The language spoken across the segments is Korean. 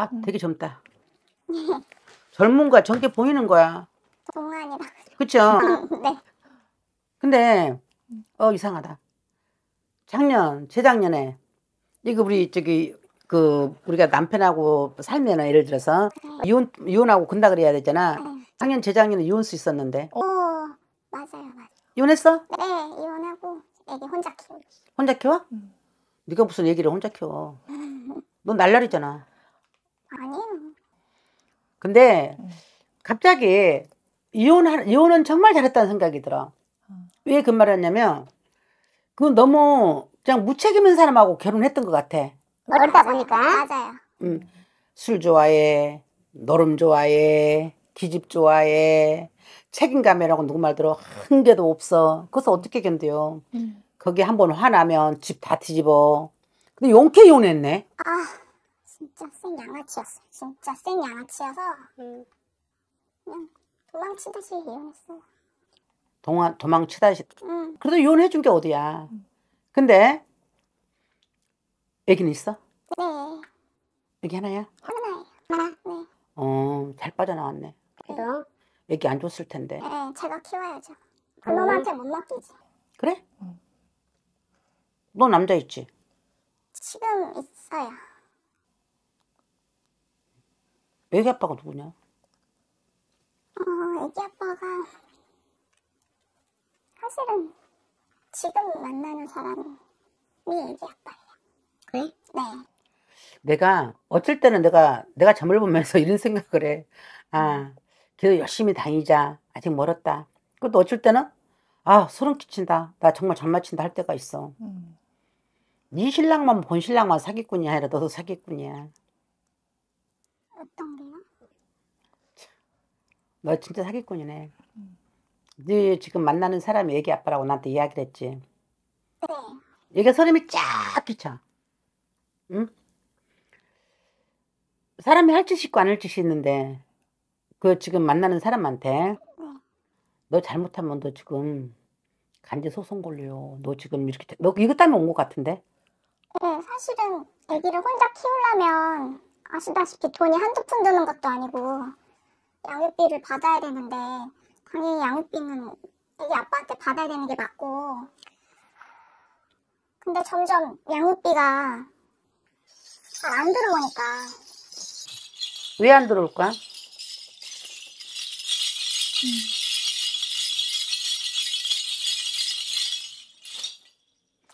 아, 음. 되게 젊다. 젊은 거야. 젊게 보이는 거야. 동안이라. 그쵸? 네. 근데, 어, 이상하다. 작년, 재작년에, 이거 우리 저기, 그, 우리가 남편하고 살면 예를 들어서, 네. 이혼, 이혼하고 근다 그래야 되잖아. 네. 작년, 재작년에 이혼수 있었는데. 어, 맞아요, 맞아요. 이혼했어? 네, 이혼하고, 애기 혼자 키우 혼자 키워? 음. 네가 무슨 얘기를 혼자 키워. 넌 날라리잖아. 아니요. 근데 갑자기 이혼 이혼은 정말 잘했다는 생각이 들어. 어. 왜그 말을 했냐면 그건 너무 그냥 무책임한 사람하고 결혼했던 것 같아. 어리다 보니까. 맞아요. 음, 술 좋아해, 노름 좋아해, 기집 좋아해, 책임감이라고 누구 말 들어 한 개도 없어. 그래서 어떻게 견뎌요? 음. 거기 한번 화나면 집 다 뒤집어. 근데 용케 이혼했네. 아. 진짜 생 양아치였어요. 진짜 생 양아치여서 음, 그냥 도망치듯이 이혼했어요. 동아, 도망치다시 응. 그래도 이혼해 준게 어디야 근데 애기는 있어? 네 애기 하나야? 하나예요 하나 네 어잘 빠져나왔네 그래도 애기 안 줬을 텐데 네 제가 키워야죠 그놈한테 못 맡기지 그래? 너 남자 있지? 지금 있어요 애기 아빠가 누구냐? 어, 애기 아빠가 사실은 지금 만나는 사람이 애기 아빠예요. 그래? 네. 내가 어쩔 때는 내가 내가 점을 보면서 이런 생각을 해. 아, 그래도 음. 열심히 다니자. 아직 멀었다. 그것도 어쩔 때는 아 소름 끼친다. 나 정말 잘 맞춘다 할 때가 있어. 음. 네 신랑만 본 신랑만 사기꾼이야. 이라 너도 사기꾼이야. 어떤데요? 너 진짜 사기꾼이네. 네 지금 만나는 사람이 애기 아빠라고 나한테 이야기를 했지. 네. 얘가 소름이 쫙 끼쳐. 응? 사람이 할 짓이 있고 안 할 짓이 있는데 그 지금 만나는 사람한테 네. 너 잘못하면 너 지금 간제 소송 걸려너 지금 이렇게 너 이것 때문에 온것 같은데? 네, 사실은 아기를 혼자 키우려면 아시다시피 돈이 한두 푼 드는 것도 아니고 양육비를 받아야 되는데 당연히 양육비는 애기 아빠한테 받아야 되는 게 맞고 근데 점점 양육비가 잘 안 들어오니까 왜 안 들어올까? 음.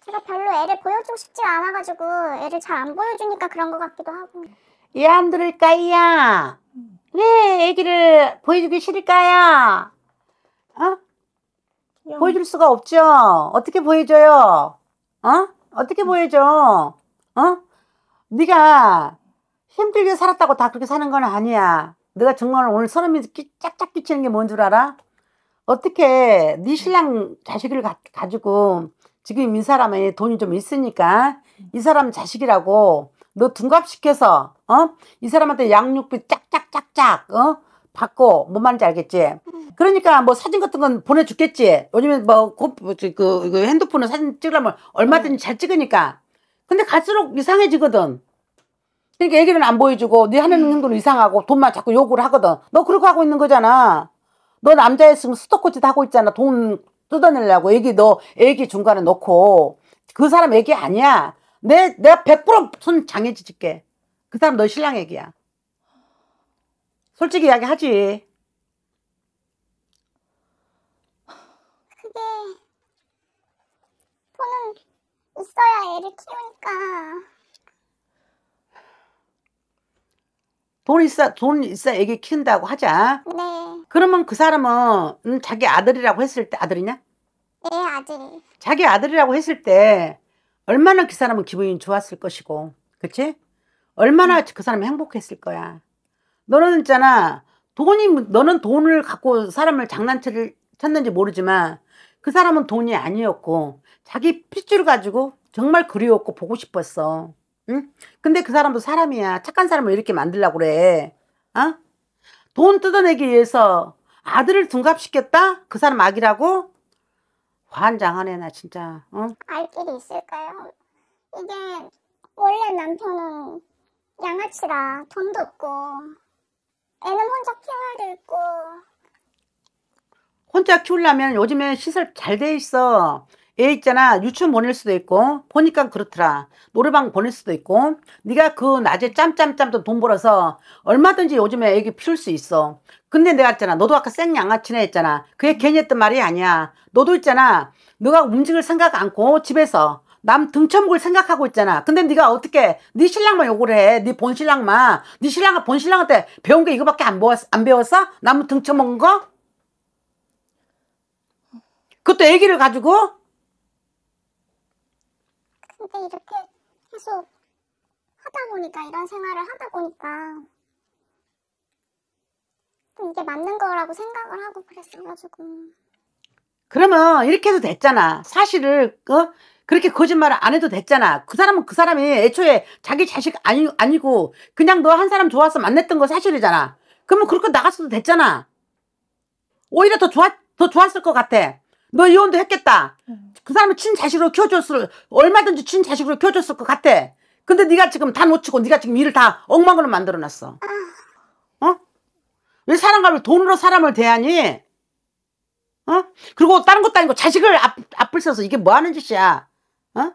제가 별로 애를 보여주고 싶지 않아가지고 애를 잘 안 보여주니까 그런 것 같기도 하고 왜안 들을까야? 음. 왜 아기를 보여주기 싫을까요? 어? 영. 보여줄 수가 없죠. 어떻게 보여줘요? 어? 어떻게 음. 보여줘? 어? 네가 힘들게 살았다고 다 그렇게 사는 건 아니야. 네가 정말 오늘 선언면서 짝 끼치는 게 뭔 줄 알아? 어떻게 네 음. 신랑 자식을 가, 지고 지금 이 사람의 돈이 좀 있으니까 이 사람 자식이라고 너 둔갑시켜서 어? 이 사람한테 양육비 짝짝짝짝 어? 받고 뭔 말인지 알겠지? 그러니까 뭐 사진 같은 건보내주겠지 왜냐면 뭐 그, 그, 그 핸드폰으로 사진 찍으려면 얼마든지 잘 찍으니까. 근데 갈수록 이상해지거든. 그러니까 애기는 안 보여주고 네 하는 음. 행동은 이상하고 돈만 자꾸 요구를 하거든. 너 그렇게 하고 있는 거잖아. 너 남자였으면 스토커짓 하고 있잖아. 돈 뜯어내려고. 애기 너 애기 중간에 놓고그 사람 애기 아니야. 내, 내가 100%손 장애지 짓게. 그 사람 너 신랑 얘기야. 솔직히 이야기 하지. 그게, 돈은 있어야 애를 키우니까. 돈 있어, 돈 있어 애기 키운다고 하자. 네. 그러면 그 사람은 자기 아들이라고 했을 때 아들이냐? 네, 아들. 자기 아들이라고 했을 때 얼마나 그 사람은 기분이 좋았을 것이고 그치? 얼마나 음. 그 사람이 행복했을 거야 너는 있잖아 돈이 너는 돈을 갖고 사람을 장난치를 쳤는지 모르지만 그 사람은 돈이 아니었고 자기 핏줄 가지고 정말 그리웠고 보고 싶었어 응? 근데 그 사람도 사람이야 착한 사람을 이렇게 만들려고 그래 어? 돈 뜯어내기 위해서 아들을 둔갑시켰다? 그 사람 악이라고? 반장 안에 나 진짜 어? 알 길이 있을까요? 이게 원래 남편은 양아치라 돈도 없고 애는 혼자 키워야 되고 혼자 키우려면 요즘에 시설 잘 돼 있어 애 있잖아 유치원 보낼 수도 있고 보니까 그렇더라 노래방 보낼 수도 있고 네가 그 낮에 짬짬짬 또돈 벌어서 얼마든지 요즘에 애기 피울 수 있어 근데 내가 했잖아 너도 아까 생 양아치네 했잖아 그게 괜히 했던 말이 아니야 너도 있잖아 너가 움직일 생각 않고 집에서 남 등쳐먹을 생각하고 있잖아 근데 네가 어떻게 네 신랑만 욕을 해네 본신랑만 네 신랑 네 본신랑한테 배운 게 이거밖에 안, 배웠, 안 배웠어? 남 등쳐먹은 거? 그것도 애기를 가지고 이렇게 계속 하다 보니까 이런 생활을 하다 보니까 또 이게 맞는 거라고 생각을 하고 그랬어가지고 그러면 이렇게 해도 됐잖아 사실을 어? 그렇게 거짓말을 안 해도 됐잖아 그 사람은 그 사람이 애초에 자기 자식 아니, 아니고 그냥 너 한 사람 좋아서 만났던 거 사실이잖아 그러면 그렇게 나갔어도 됐잖아 오히려 더 좋았, 더 좋았을 것 같아 너 이혼도 했겠다. 그 사람을 친자식으로 키워줬을 얼마든지 친자식으로 키워줬을 것 같아. 근데 네가 지금 다 놓치고 네가 지금 일을 다 엉망으로 만들어놨어. 어? 왜 사람과 돈으로 사람을 대하니? 어? 그리고 다른 것도 아니고 자식을 앞, 앞을 써서 이게 뭐 하는 짓이야? 어?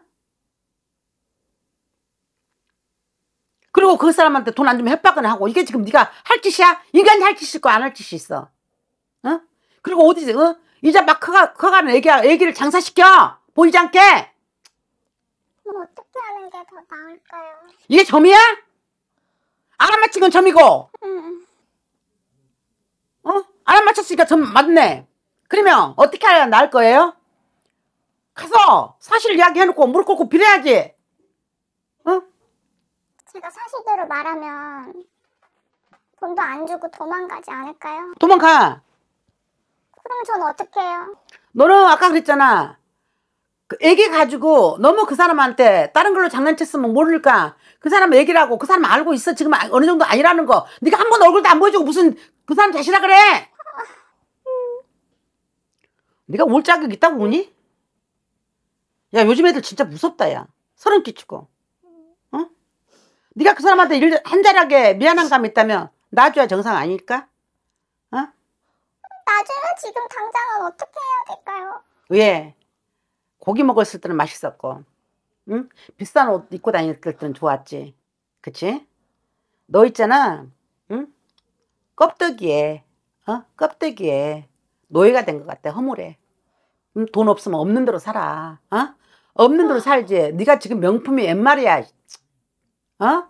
그리고 그 사람한테 돈 안 주면 협박을 하고 이게 지금 네가 할 짓이야? 인간이 할 짓일 거 안 할 짓이 있어. 어? 그리고 어디지? 어? 이제 막 커가, 커가는 애기 애기를 장사시켜! 보이지 않게! 그럼 어떻게 하는 게 더 나을까요? 이게 점이야? 알아맞힌 건 점이고! 응. 어? 알아맞혔으니까 점 맞네. 그러면 어떻게 하면 나을 거예요? 가서 사실 이야기해놓고 무릎 꿇고 빌어야지. 어? 제가 사실대로 말하면 돈도 안 주고 도망가지 않을까요? 도망가. 그럼 전어떻 해요? 너는 아까 그랬잖아. 그 애기 가지고 너무 그 사람한테 다른 걸로 장난쳤으면 모를까. 그 사람 애기라고 그 사람 알고 있어. 지금 아, 어느 정도 아니라는 거. 네가 한 번 얼굴도 안 보여주고 무슨 그 사람 자시라 그래. 네가 올 자격 있다고 우니? 야 요즘 애들 진짜 무섭다 야. 서른 끼치고. 어? 네가 그 사람한테 일 한자락에 미안한 감 있다면 놔줘야 정상 아닐까? 나중에 지금 당장은 어떻게 해야 될까요? 왜? 고기 먹었을 때는 맛있었고 응? 비싼 옷 입고 다닐 때는 좋았지 그치? 너 있잖아 응? 껍데기에 어? 껍데기에 노예가 된 것 같아 허물에 응? 돈 없으면 없는 대로 살아 어? 없는 대로 살지 네가 지금 명품이 웬 말이야 어?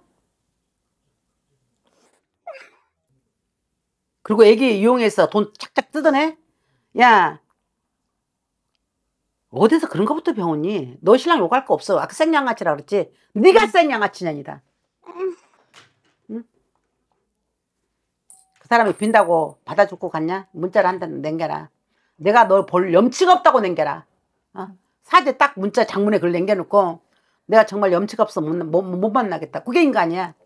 그리고 애기 이용해서 돈 착착 뜯어내? 야, 어디서 그런 거부터 배웠니? 너 신랑 욕할 거 없어. 아까 생 양아치라 그랬지? 네가 생양아치냐니다 응? 그 사람이 빈다고 받아주고 갔냐? 문자를 한다는 남겨라. 내가 너 볼 염치가 없다고 남겨라. 어? 사제 딱 문자 장문에 글 남겨놓고 내가 정말 염치가 없어 못, 못, 못 만나겠다. 그게 인간이야.